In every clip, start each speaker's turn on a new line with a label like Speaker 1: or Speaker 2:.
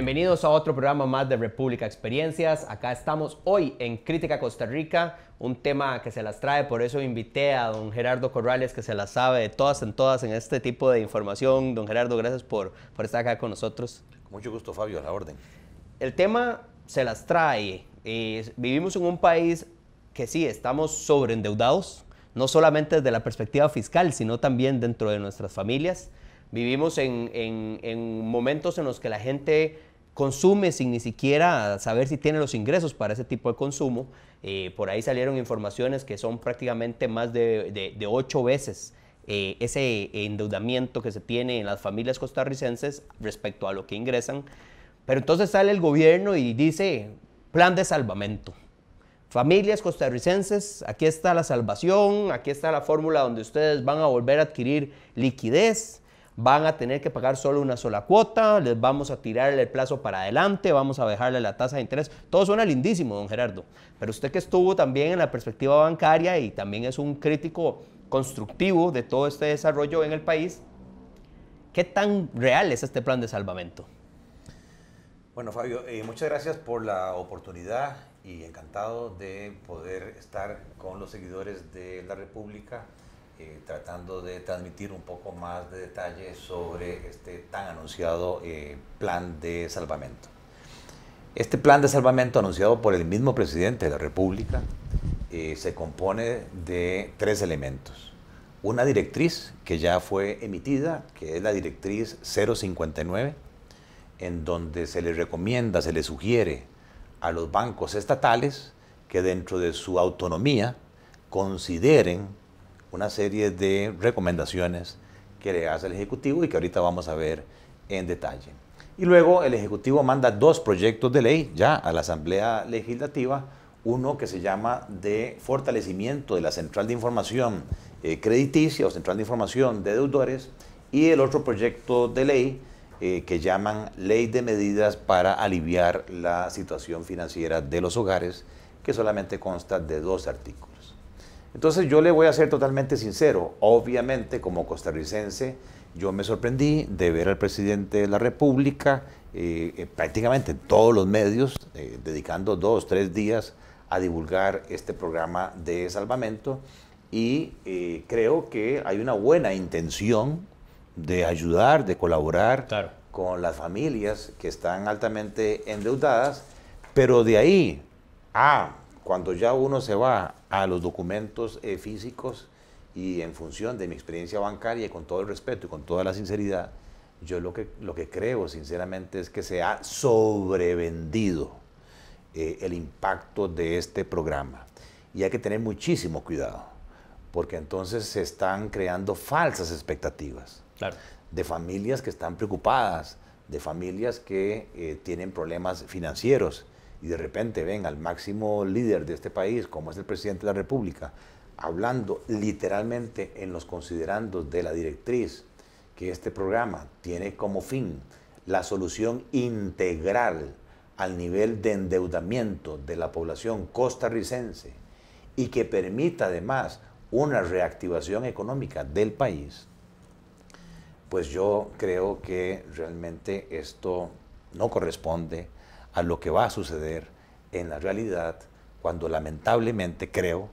Speaker 1: Bienvenidos a otro programa más de República Experiencias. Acá estamos hoy en Crítica Costa Rica, un tema que se las trae, por eso invité a don Gerardo Corrales, que se las sabe de todas en todas en este tipo de información. Don Gerardo, gracias por, por estar acá con nosotros. Con mucho gusto, Fabio, a la orden. El tema se las trae. Eh, vivimos en un país que sí, estamos sobreendeudados, no solamente desde la perspectiva fiscal, sino también dentro de nuestras familias. Vivimos en, en, en momentos en los que la gente consume sin ni siquiera saber si tiene los ingresos para ese tipo de consumo. Eh, por ahí salieron informaciones que son prácticamente más de, ocho veces eh, ese endeudamiento que se tiene en las familias costarricenses respecto a lo que ingresan. Pero entonces sale el gobierno y dice, plan de salvamento. Familias costarricenses, aquí está la salvación, aquí está la fórmula donde ustedes van a volver a adquirir liquidez van a tener que pagar solo una sola cuota, les vamos a tirar el plazo para adelante, vamos a dejarle la tasa de interés. Todo suena lindísimo, don Gerardo, pero usted que estuvo también en la perspectiva bancaria y también es un crítico constructivo de todo este desarrollo en el país, ¿qué tan real es este plan de salvamento?
Speaker 2: Bueno, Fabio, eh, muchas gracias por la oportunidad y encantado de poder estar con los seguidores de la República eh, tratando de transmitir un poco más de detalle sobre este tan anunciado eh, plan de salvamento. Este plan de salvamento anunciado por el mismo presidente de la República eh, se compone de tres elementos. Una directriz que ya fue emitida, que es la directriz 059, en donde se le recomienda, se le sugiere a los bancos estatales que dentro de su autonomía consideren una serie de recomendaciones que le hace el Ejecutivo y que ahorita vamos a ver en detalle. Y luego el Ejecutivo manda dos proyectos de ley ya a la Asamblea Legislativa, uno que se llama de fortalecimiento de la Central de Información eh, Crediticia o Central de Información de Deudores y el otro proyecto de ley eh, que llaman Ley de Medidas para aliviar la situación financiera de los hogares, que solamente consta de dos artículos. Entonces yo le voy a ser totalmente sincero, obviamente como costarricense yo me sorprendí de ver al presidente de la República eh, eh, prácticamente en todos los medios eh, dedicando dos, tres días a divulgar este programa de salvamento y creo que hay una buena intención de ayudar, de colaborar con las familias que están altamente endeudadas, pero de ahí a cuando ya uno se va a los documentos eh, físicos y en función de mi experiencia bancaria, y con todo el respeto y con toda la sinceridad, yo lo que, lo que creo sinceramente es que se ha sobrevendido eh, el impacto de este programa. Y hay que tener muchísimo cuidado, porque entonces se están creando falsas expectativas de familias que están preocupadas, de familias que eh, tienen problemas financieros y de repente ven al máximo líder de este país, como es el presidente de la República, hablando literalmente en los considerandos de la directriz que este programa tiene como fin la solución integral al nivel de endeudamiento de la población costarricense y que permita además una reactivación económica del país, pues yo creo que realmente esto no corresponde a lo que va a suceder en la realidad cuando lamentablemente creo,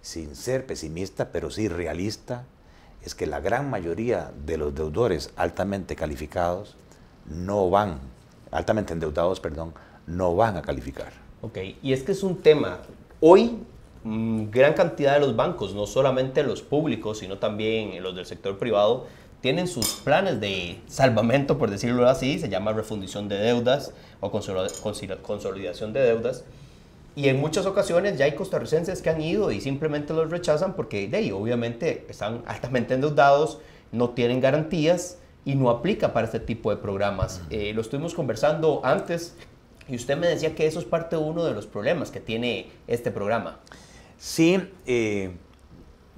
Speaker 2: sin ser pesimista, pero sí realista, es que la gran mayoría de los deudores altamente calificados no van, altamente endeudados, perdón, no van a calificar.
Speaker 1: Ok, y es que es un tema. Hoy, mm, gran cantidad de los bancos, no solamente los públicos, sino también los del sector privado, tienen sus planes de salvamento, por decirlo así, se llama refundición de deudas o consolidación de deudas. Y en muchas ocasiones ya hay costarricenses que han ido y simplemente los rechazan porque de obviamente están altamente endeudados, no tienen garantías y no aplica para este tipo de programas. Eh, lo estuvimos conversando antes y usted me decía que eso es parte de uno de los problemas que tiene este programa.
Speaker 2: Sí, eh,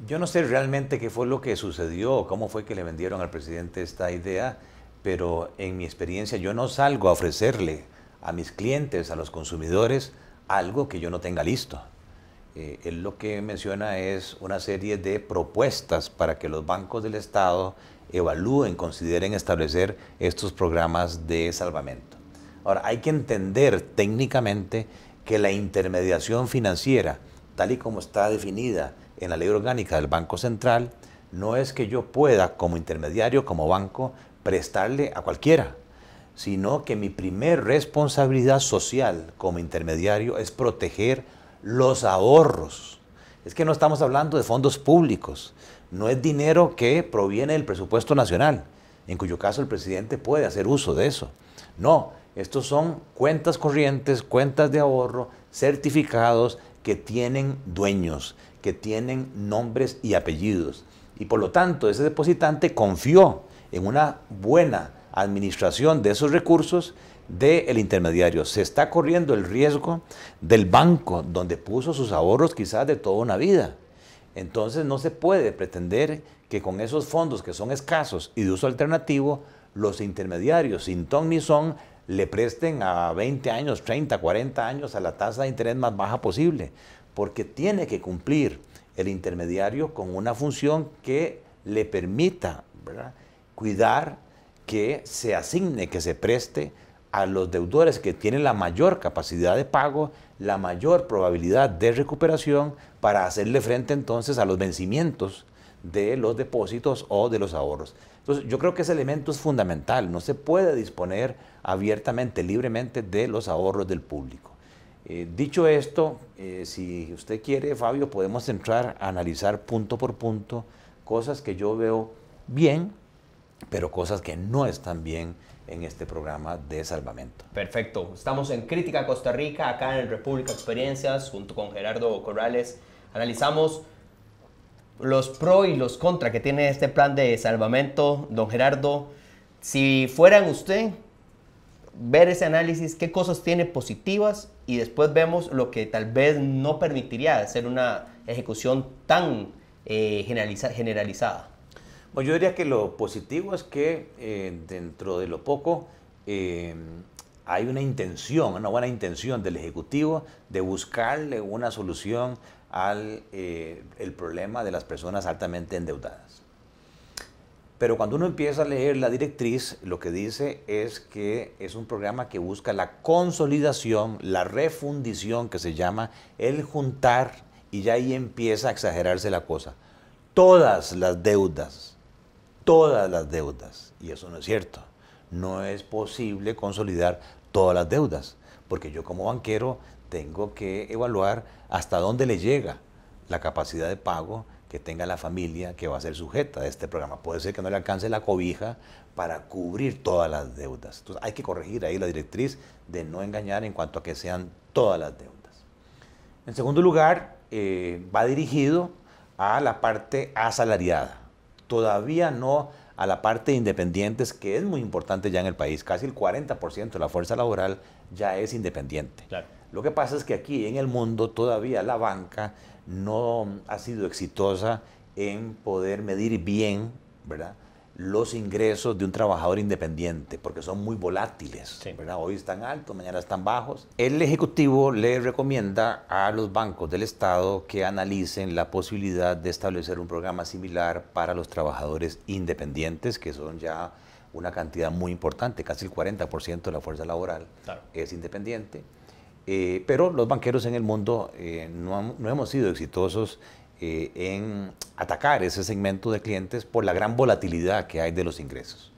Speaker 2: yo no sé realmente qué fue lo que sucedió, cómo fue que le vendieron al presidente esta idea, pero en mi experiencia yo no salgo a ofrecerle a mis clientes, a los consumidores, algo que yo no tenga listo. Eh, él lo que menciona es una serie de propuestas para que los bancos del Estado evalúen, consideren establecer estos programas de salvamento. Ahora, hay que entender técnicamente que la intermediación financiera, tal y como está definida en la ley orgánica del Banco Central no es que yo pueda, como intermediario, como banco, prestarle a cualquiera, sino que mi primer responsabilidad social como intermediario es proteger los ahorros. Es que no estamos hablando de fondos públicos, no es dinero que proviene del presupuesto nacional, en cuyo caso el presidente puede hacer uso de eso. No, estos son cuentas corrientes, cuentas de ahorro, certificados que tienen dueños que tienen nombres y apellidos. Y por lo tanto, ese depositante confió en una buena administración de esos recursos del intermediario. Se está corriendo el riesgo del banco donde puso sus ahorros quizás de toda una vida. Entonces no se puede pretender que con esos fondos que son escasos y de uso alternativo, los intermediarios sin ton ni son le presten a 20 años, 30, 40 años a la tasa de interés más baja posible, porque tiene que cumplir el intermediario con una función que le permita cuidar que se asigne, que se preste a los deudores que tienen la mayor capacidad de pago, la mayor probabilidad de recuperación para hacerle frente entonces a los vencimientos de los depósitos o de los ahorros. Entonces yo creo que ese elemento es fundamental, no se puede disponer abiertamente, libremente de los ahorros del público. Eh, dicho esto, eh, si usted quiere, Fabio, podemos entrar a analizar punto por punto cosas que yo veo bien, pero cosas que no están bien en este programa de salvamento.
Speaker 1: Perfecto. Estamos en Crítica Costa Rica, acá en República Experiencias, junto con Gerardo Corrales. Analizamos los pro y los contra que tiene este plan de salvamento. Don Gerardo, si fueran usted, ver ese análisis, qué cosas tiene positivas y después vemos lo que tal vez no permitiría hacer una ejecución tan eh, generalizada.
Speaker 2: yo diría que lo positivo es que eh, dentro de lo poco eh, hay una intención, una buena intención del Ejecutivo de buscarle una solución al el problema de las personas altamente endeudadas. Pero cuando uno empieza a leer la directriz, lo que dice es que es un programa que busca la consolidación, la refundición, que se llama el juntar, y ya ahí empieza a exagerarse la cosa. Todas las deudas, todas las deudas, y eso no es cierto, no es posible consolidar todas las deudas, porque yo como banquero tengo que evaluar hasta dónde le llega la capacidad de pago que tenga la familia que va a ser sujeta a este programa. Puede ser que no le alcance la cobija para cubrir todas las deudas. Entonces hay que corregir ahí la directriz de no engañar en cuanto a que sean todas las deudas. En segundo lugar, eh, va dirigido a la parte asalariada. Todavía no a la parte de independientes, que es muy importante ya en el país. Casi el 40% de la fuerza laboral ya es independiente. Claro. Lo que pasa es que aquí en el mundo todavía la banca no ha sido exitosa en poder medir bien, ¿verdad? los ingresos de un trabajador independiente, porque son muy volátiles. ¿verdad? Hoy están altos, mañana están bajos. El Ejecutivo le recomienda a los bancos del Estado que analicen la posibilidad de establecer un programa similar para los trabajadores independientes, que son ya una cantidad muy importante, casi el 40% de la fuerza laboral es independiente. Eh, pero los banqueros en el mundo eh, no, hemos sido exitosos eh, en atacar ese segmento de clientes por la gran volatilidad que hay de los ingresos.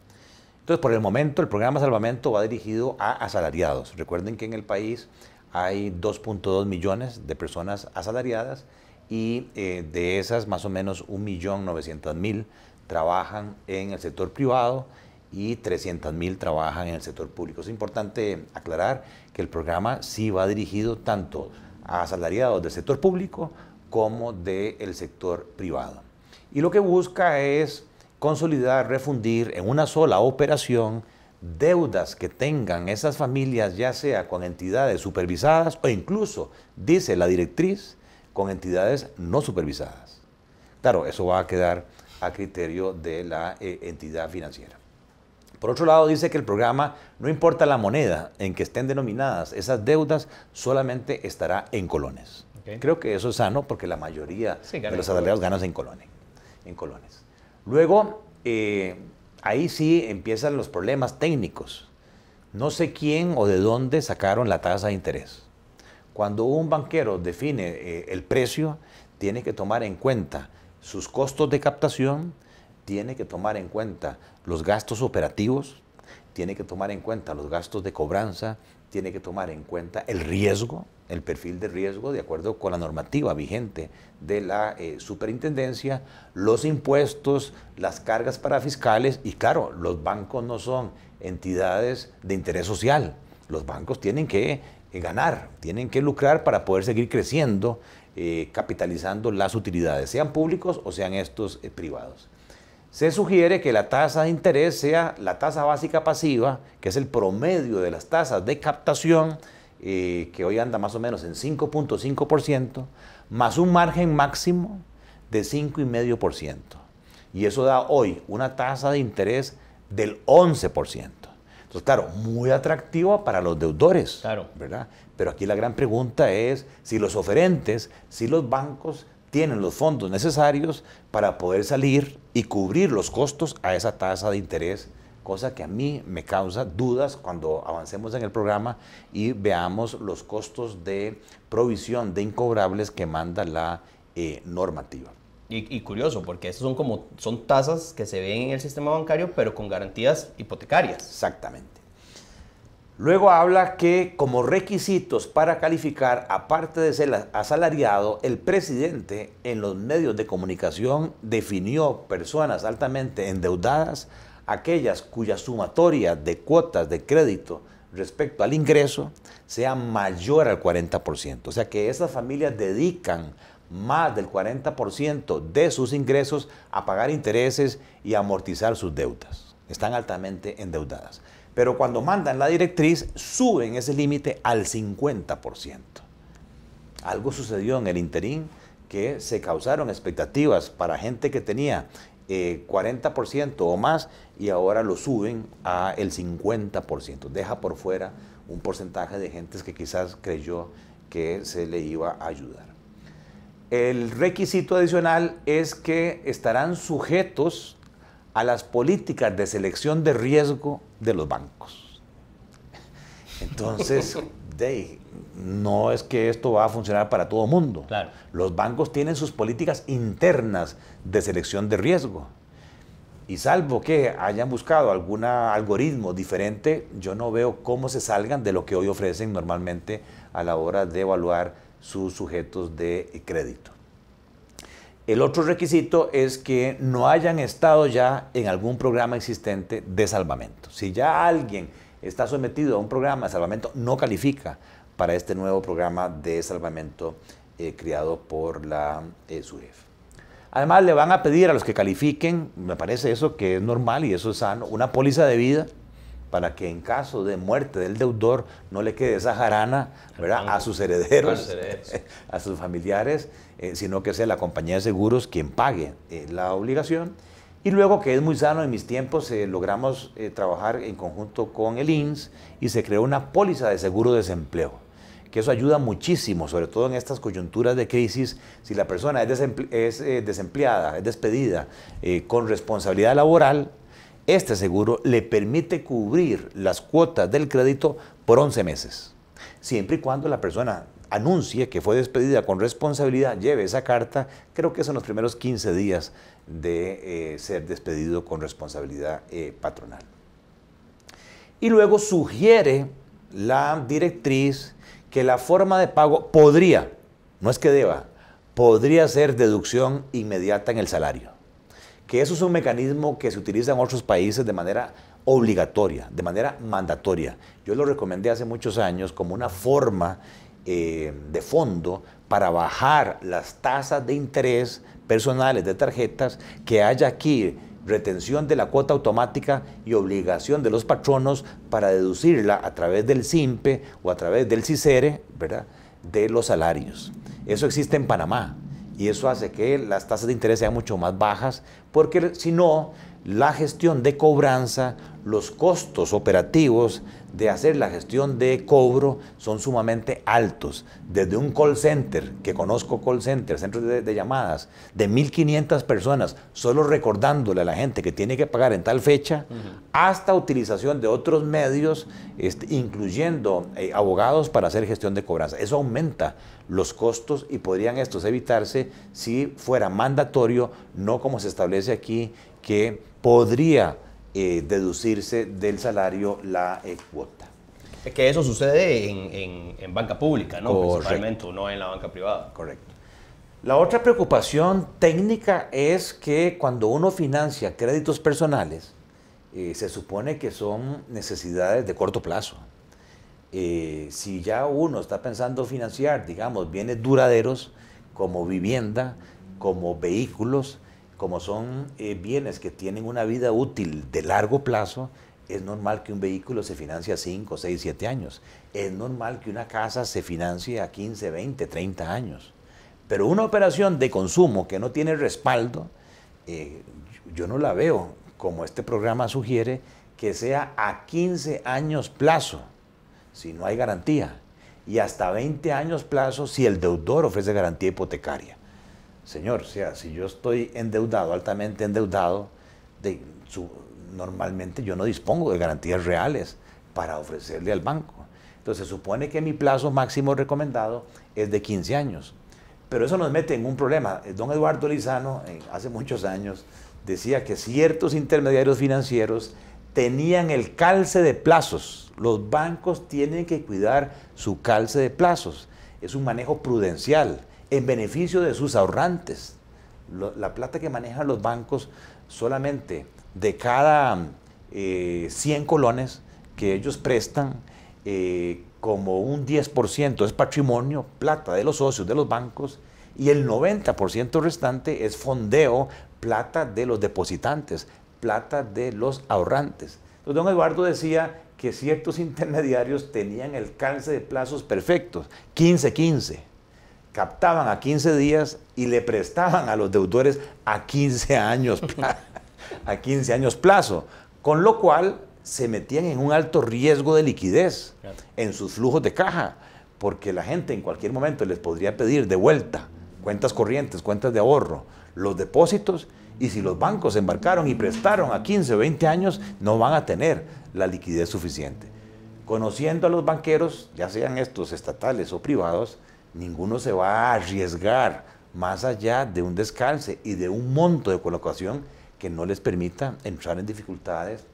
Speaker 2: Entonces, por el momento, el programa Salvamento va dirigido a asalariados. Recuerden que en el país hay 2.2 millones de personas asalariadas y de esas más o menos 1.900.000 trabajan en el sector privado y 300.000 trabajan en el sector público. Es importante aclarar que el programa sí va dirigido tanto a asalariados del sector público como del sector privado. Y lo que busca es consolidar, refundir en una sola operación deudas que tengan esas familias, ya sea con entidades supervisadas o incluso, dice la directriz, con entidades no supervisadas. Claro, eso va a quedar a criterio de la eh, entidad financiera. Por otro lado, dice que el programa, no importa la moneda en que estén denominadas esas deudas, solamente estará en colones. Creo que eso es sano porque la mayoría de los asalariados ganan en colones. En colones. Luego, eh, ahí sí empiezan los problemas técnicos. No sé quién o de dónde sacaron la tasa de interés. Cuando un banquero define eh, el precio, tiene que tomar en cuenta sus costos de captación, tiene que tomar en cuenta los gastos operativos, tiene que tomar en cuenta los gastos de cobranza, tiene que tomar en cuenta el riesgo, el perfil de riesgo de acuerdo con la normativa vigente de la eh, superintendencia, los impuestos, las cargas para fiscales y claro, los bancos no son entidades de interés social. Los bancos tienen que eh, ganar, tienen que lucrar para poder seguir creciendo, eh, capitalizando las utilidades, sean públicos o sean estos privados se sugiere que la tasa de interés sea la tasa básica pasiva, que es el promedio de las tasas de captación, eh, que hoy anda más o menos en 5.5%, más un margen máximo de 5,5%. Y eso da hoy una tasa de interés del 11%. Entonces, claro, muy atractiva para los deudores. Claro. ¿Verdad? Pero aquí la gran pregunta es si los oferentes, si los bancos tienen los fondos necesarios para poder salir y cubrir los costos a esa tasa de interés, cosa que a mí me causa dudas cuando avancemos en el programa y veamos los costos de provisión de incobrables que manda la eh, normativa.
Speaker 1: Y, curioso, porque estas son como son tasas que se ven
Speaker 2: en el sistema bancario, pero con garantías hipotecarias. Exactamente. Luego habla que como requisitos para calificar, aparte de ser asalariado, el presidente en los medios de comunicación definió personas altamente endeudadas, aquellas cuya sumatoria de cuotas de crédito respecto al ingreso sea mayor al 40%. O sea que esas familias dedican más del 40% de sus ingresos a pagar intereses y amortizar sus deudas. Están altamente endeudadas pero cuando mandan la directriz suben ese límite al 50%. Algo sucedió en el interín que se causaron expectativas para gente que tenía 40% eh, o más y ahora lo suben a el 50%. Deja por fuera un porcentaje de gentes que quizás creyó que se le iba a ayudar. El requisito adicional es que estarán sujetos a las políticas de selección de riesgo de los bancos. Entonces, no es que esto va a funcionar para todo mundo. Los bancos tienen sus políticas internas de selección de riesgo. Y salvo que hayan buscado algún algoritmo diferente, yo no veo cómo se salgan de lo que hoy ofrecen normalmente a la hora de evaluar sus sujetos de crédito. El otro requisito es que no hayan estado ya en algún programa existente de salvamento. Si ya alguien está sometido a un programa de salvamento, no califica para este nuevo programa de salvamento eh, creado por la SUF. Eh, SUEF. Además, le van a pedir a los que califiquen, me parece eso que es normal y eso es sano, una póliza de vida para que en caso de muerte del deudor no le quede esa jarana a sus herederos, a sus familiares, eh, sino que sea la compañía de seguros quien pague eh, la obligación. Y luego, que es muy sano en mis tiempos, eh, logramos trabajar en conjunto con el INS y se creó una póliza de seguro desempleo, que eso ayuda muchísimo, sobre todo en estas coyunturas de crisis, si la persona es, es desempleada, es despedida con responsabilidad laboral, este seguro le permite cubrir las cuotas del crédito por 11 meses, siempre y cuando la persona anuncie que fue despedida con responsabilidad, lleve esa carta, creo que son los primeros 15 días de eh, ser despedido con responsabilidad eh, patronal. Y luego sugiere la directriz que la forma de pago podría, no es que deba, podría ser deducción inmediata en el salario que eso es un mecanismo que se utiliza en otros países de manera obligatoria, de manera mandatoria. Yo lo recomendé hace muchos años como una forma eh, de fondo para bajar las tasas de interés personales de tarjetas que haya aquí retención de la cuota automática y obligación de los patronos para deducirla a través del SIMPE o a través del CICERE, ¿verdad? de los salarios. Eso existe en Panamá y eso hace que las tasas de interés sean mucho más bajas, porque si no, la gestión de cobranza, los costos operativos de hacer la gestión de cobro son sumamente altos. Desde un call center, que conozco call center, centro de, llamadas, de 1.500 personas, solo recordándole a la gente que tiene que pagar en tal fecha, hasta utilización de otros medios, este, incluyendo eh, abogados para hacer gestión de cobranza. Eso aumenta los costos y podrían estos evitarse si fuera mandatorio, no como se establece aquí, que podría eh, deducirse del salario la eh, cuota. Es que eso sucede en, banca pública, ¿no? Principalmente,
Speaker 1: no en la banca privada. Correcto.
Speaker 2: La otra preocupación técnica es que cuando uno financia créditos personales, eh, se supone que son necesidades de corto plazo. si ya uno está pensando financiar, digamos, bienes duraderos como vivienda, como vehículos, como son eh, bienes que tienen una vida útil de largo plazo, es normal que un vehículo se financie a 5, 6, 7 años. Es normal que una casa se financie a 15, 20, 30 años. Pero una operación de consumo que no tiene respaldo, eh, yo no la veo, como este programa sugiere, que sea a 15 años plazo, si no hay garantía, y hasta 20 años plazo si el deudor ofrece garantía hipotecaria. Señor, sea, si yo estoy endeudado, altamente endeudado, normalmente yo no dispongo de garantías reales para ofrecerle al banco. Entonces se supone que mi plazo máximo recomendado es de 15 años. Pero eso nos mete en un problema. Eh, don Eduardo Lizano, eh, hace muchos años, decía que ciertos intermediarios financieros tenían el calce de plazos. Los bancos tienen que cuidar su calce de plazos. Es un manejo prudencial en beneficio de sus ahorrantes. la plata que manejan los bancos solamente de cada 100 eh, colones que ellos prestan, eh, como un 10% es patrimonio, plata de los socios de los bancos, y el 90% restante es fondeo, plata de los depositantes, plata de los ahorrantes. Entonces, don Eduardo decía que ciertos intermediarios tenían alcance de plazos perfectos, 15-15 captaban a 15 días y le prestaban a los deudores a 15 años, a 15 años plazo, con lo cual se metían en un alto riesgo de liquidez en sus flujos de caja, porque la gente en cualquier momento les podría pedir de vuelta cuentas corrientes, cuentas de ahorro, los depósitos, y si los bancos embarcaron y prestaron a 15 o 20 años, no van a tener la liquidez suficiente. Conociendo a los banqueros, ya sean estos estatales o privados, ninguno se va a arriesgar más allá de un descalce y de un monto de colocación que no les permita entrar en dificultades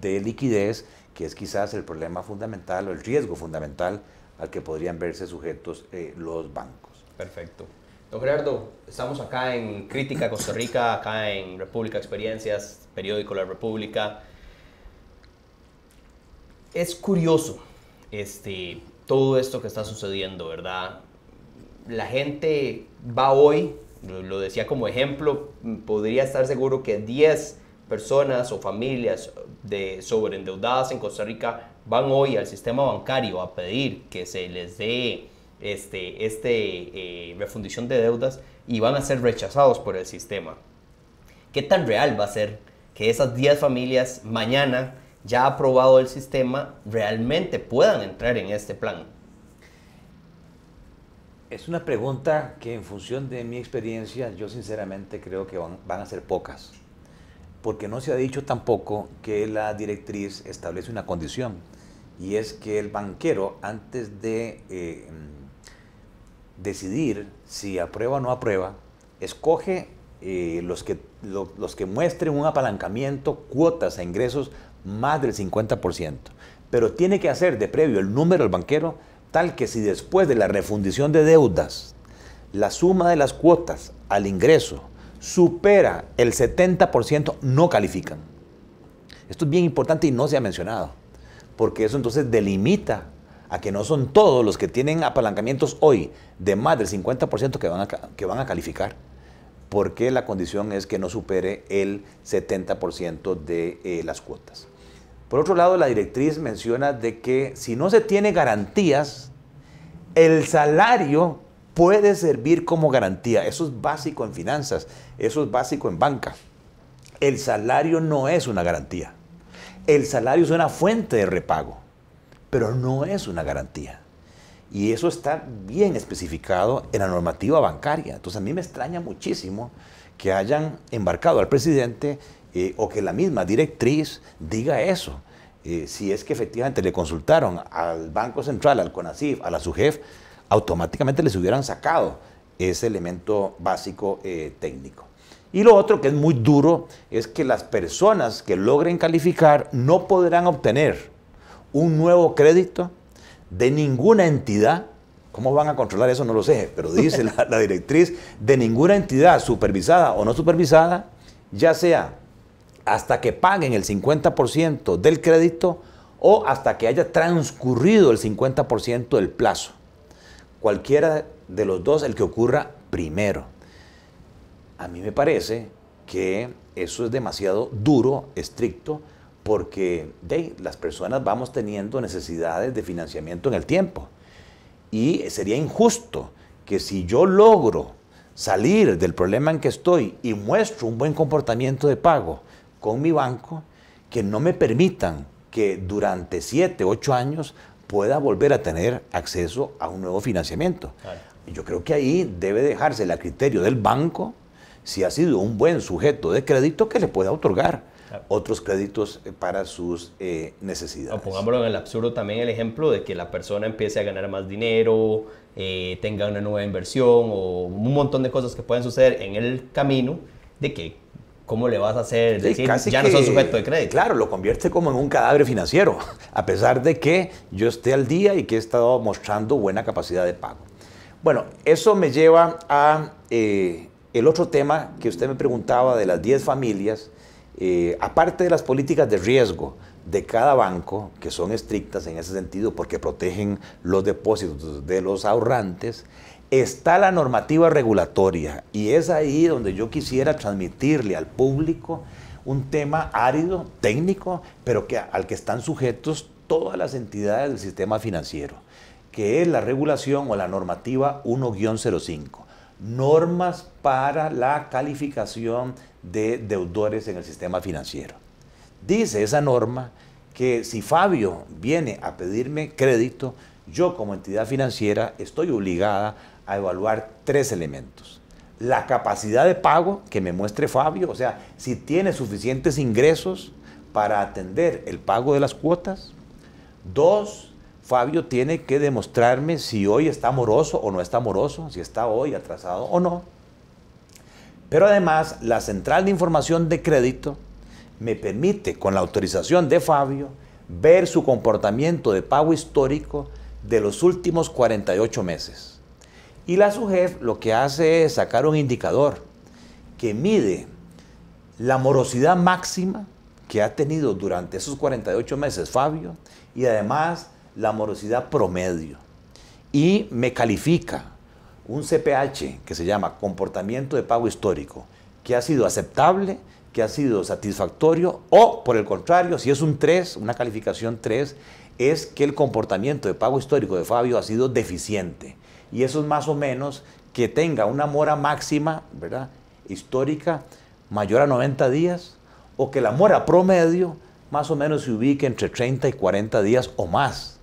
Speaker 2: de liquidez, que es quizás el problema fundamental o el riesgo fundamental al que podrían verse sujetos eh, los bancos. Perfecto. Don
Speaker 1: Gerardo, estamos acá en Crítica Costa Rica, acá en República Experiencias, periódico La República. Es curioso este, todo esto que está sucediendo, ¿verdad? la gente va hoy, lo decía como ejemplo, podría estar seguro que 10 personas o familias eh, de sobreendeudadas en Costa Rica van hoy al sistema bancario a pedir que se les dé este, este eh, refundición de deudas y van a ser rechazados por el sistema. ¿Qué tan real va a ser que esas 10 familias mañana ya aprobado el sistema realmente puedan entrar
Speaker 2: en este plan? Es una pregunta que en función de mi experiencia yo sinceramente creo que van, a ser pocas, porque no se ha dicho tampoco que la directriz establece una condición, y es que el banquero antes de eh, decidir si aprueba o no aprueba, escoge eh, los, que, los que muestren un apalancamiento, cuotas e ingresos más del 50%, pero tiene que hacer de previo el número del banquero, tal que si después de la refundición de deudas, la suma de las cuotas al ingreso supera el 70%, no califican. Esto es bien importante y no se ha mencionado, porque eso entonces delimita a que no son todos los que tienen apalancamientos hoy de más del 50% que van, a, que van a calificar, porque la condición es que no supere el 70% de eh, las cuotas. Por otro lado, la directriz menciona de que si no se tiene garantías, el salario puede servir como garantía. Eso es básico en finanzas, eso es básico en banca. El salario no es una garantía. El salario es una fuente de repago, pero no es una garantía. Y eso está bien especificado en la normativa bancaria. Entonces a mí me extraña muchísimo que hayan embarcado al presidente eh, o que la misma directriz diga eso. Eh, si es que efectivamente le consultaron al Banco Central, al CONACIF, a la SUGEF, automáticamente les hubieran sacado ese elemento básico eh, técnico. Y lo otro que es muy duro es que las personas que logren calificar no podrán obtener un nuevo crédito de ninguna entidad. ¿Cómo van a controlar eso? No lo sé, pero dice la, la directriz, de ninguna entidad supervisada o no supervisada, ya sea hasta que paguen el 50% del crédito o hasta que haya transcurrido el 50% del plazo. Cualquiera de los dos, el que ocurra primero. A mí me parece que eso es demasiado duro, estricto, porque las personas vamos teniendo necesidades de financiamiento en el tiempo. Y sería injusto que si yo logro salir del problema en que estoy y muestro un buen comportamiento de pago, con mi banco que no me permitan que durante 7, 8 años pueda volver a tener acceso a un nuevo financiamiento. Yo creo que ahí debe dejarse el criterio del banco si ha sido un buen sujeto de crédito que le pueda otorgar otros créditos eh, para sus eh, necesidades. pongámoslo en
Speaker 1: el absurdo también el ejemplo de que la persona empiece a ganar más dinero, eh, tenga una nueva inversión o un montón de cosas que pueden suceder en el camino de que ¿cómo le vas a hacer? ya no son sujeto de
Speaker 2: crédito. Claro, lo convierte como en un cadáver financiero, a pesar de que yo esté al día y que he estado mostrando buena capacidad de pago. Bueno, eso me lleva a eh, el otro tema que usted me preguntaba de las 10 familias, eh, aparte de las políticas de riesgo, de cada banco, que son estrictas en ese sentido porque protegen los depósitos de los ahorrantes, está la normativa regulatoria y es ahí donde yo quisiera transmitirle al público un tema árido, técnico, pero que, al que están sujetos todas las entidades del sistema financiero, que es la regulación o la normativa 1-05, normas para la calificación de deudores en el sistema financiero. Dice esa norma que si Fabio viene a pedirme crédito, yo como entidad financiera estoy obligada a evaluar tres elementos. La capacidad de pago que me muestre Fabio, o sea, si tiene suficientes ingresos para atender el pago de las cuotas. Dos, Fabio tiene que demostrarme si hoy está moroso o no está moroso, si está hoy atrasado o no. Pero además, la central de información de crédito me permite, con la autorización de Fabio, ver su comportamiento de pago histórico de los últimos 48 meses. Y la SUGEF lo que hace es sacar un indicador que mide la morosidad máxima que ha tenido durante esos 48 meses Fabio y además la morosidad promedio. Y me califica un CPH que se llama comportamiento de pago histórico, que ha sido aceptable que ha sido satisfactorio o, por el contrario, si es un 3, una calificación 3, es que el comportamiento de pago histórico de Fabio ha sido deficiente. Y eso es más o menos que tenga una mora máxima, ¿verdad? Histórica mayor a 90 días o que la mora promedio más o menos se ubique entre 30 y 40 días o más.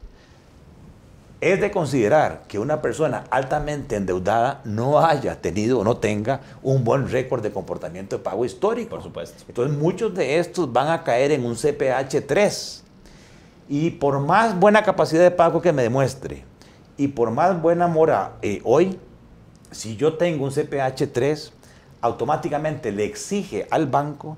Speaker 2: Es de considerar que una persona altamente endeudada no haya tenido o no tenga un buen récord de comportamiento de pago histórico. Por supuesto. Entonces muchos de estos van a caer en un CPH 3. Y por más buena capacidad de pago que me demuestre, y por más buena mora eh, hoy, si yo tengo un CPH 3, automáticamente le exige al banco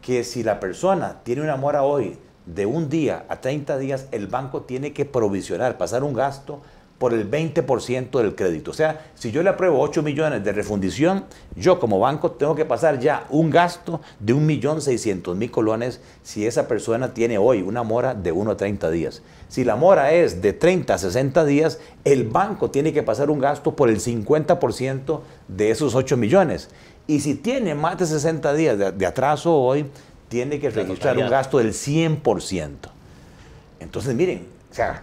Speaker 2: que si la persona tiene una mora hoy de un día a 30 días, el banco tiene que provisionar, pasar un gasto por el 20% del crédito. O sea, si yo le apruebo 8 millones de refundición, yo como banco tengo que pasar ya un gasto de 1.600.000 colones si esa persona tiene hoy una mora de 1 a 30 días. Si la mora es de 30 a 60 días, el banco tiene que pasar un gasto por el 50% de esos 8 millones. Y si tiene más de 60 días de, atraso hoy, tiene que registrar un gasto del 100%. Entonces, miren, o sea,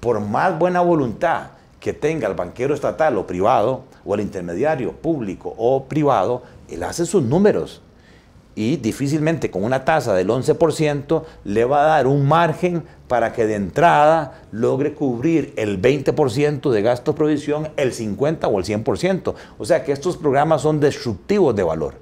Speaker 2: por más buena voluntad que tenga el banquero estatal o privado, o el intermediario público o privado, él hace sus números. Y difícilmente con una tasa del 11% le va a dar un margen para que de entrada logre cubrir el 20% de gasto provisión, el 50% o el 100%. O sea que estos programas son destructivos de valor.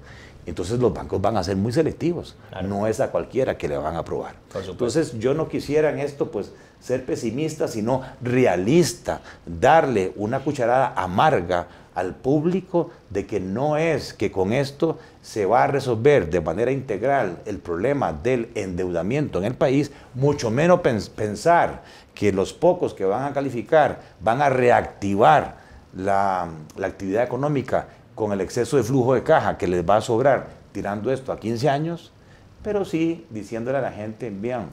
Speaker 2: Entonces los bancos van a ser muy selectivos, no es a cualquiera que le van a aprobar. Entonces yo no quisiera en esto pues ser pesimista, sino realista, darle una cucharada amarga al público de que no es que con esto se va a resolver de manera integral el problema del endeudamiento en el país, mucho menos pensar que los pocos que van a calificar van a reactivar la actividad económica con el exceso de flujo de caja que les va a sobrar tirando esto a 15 años, pero sí diciéndole a la gente, bien,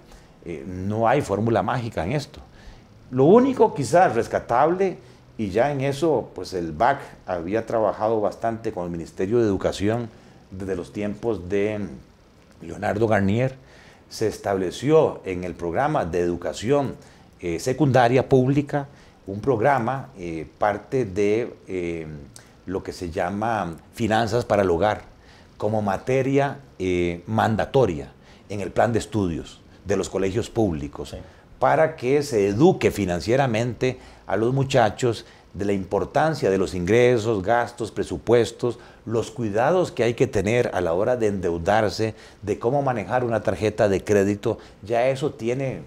Speaker 2: eh, no hay fórmula mágica en esto. Lo único quizás rescatable, y ya en eso, pues el BAC había trabajado bastante con el Ministerio de Educación desde los tiempos de Leonardo Garnier, se estableció en el programa de educación eh, secundaria pública un programa, eh, parte de lo que se llama finanzas para el hogar como materia eh, mandatoria en el plan de estudios de los colegios públicos para que se eduque financieramente a los muchachos de la importancia de los ingresos, gastos, presupuestos, los cuidados que hay que tener a la hora de endeudarse, de cómo manejar una tarjeta de crédito, ya eso tiene,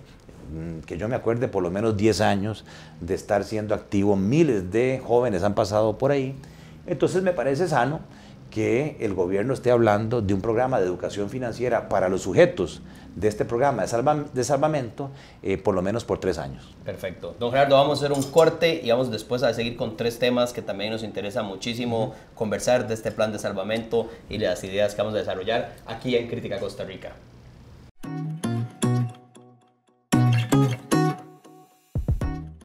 Speaker 2: mm, que yo me acuerde, por lo menos 10 años de estar siendo activo. Miles de jóvenes han pasado por ahí entonces me parece sano que el gobierno esté hablando de un programa de educación financiera para los sujetos de este programa de, salvamento eh, por lo menos por tres años.
Speaker 1: Perfecto. Don Gerardo, vamos a hacer un corte y vamos después a seguir con tres temas que también nos interesa muchísimo conversar de este plan de salvamento y las ideas que vamos a desarrollar aquí en Crítica Costa Rica.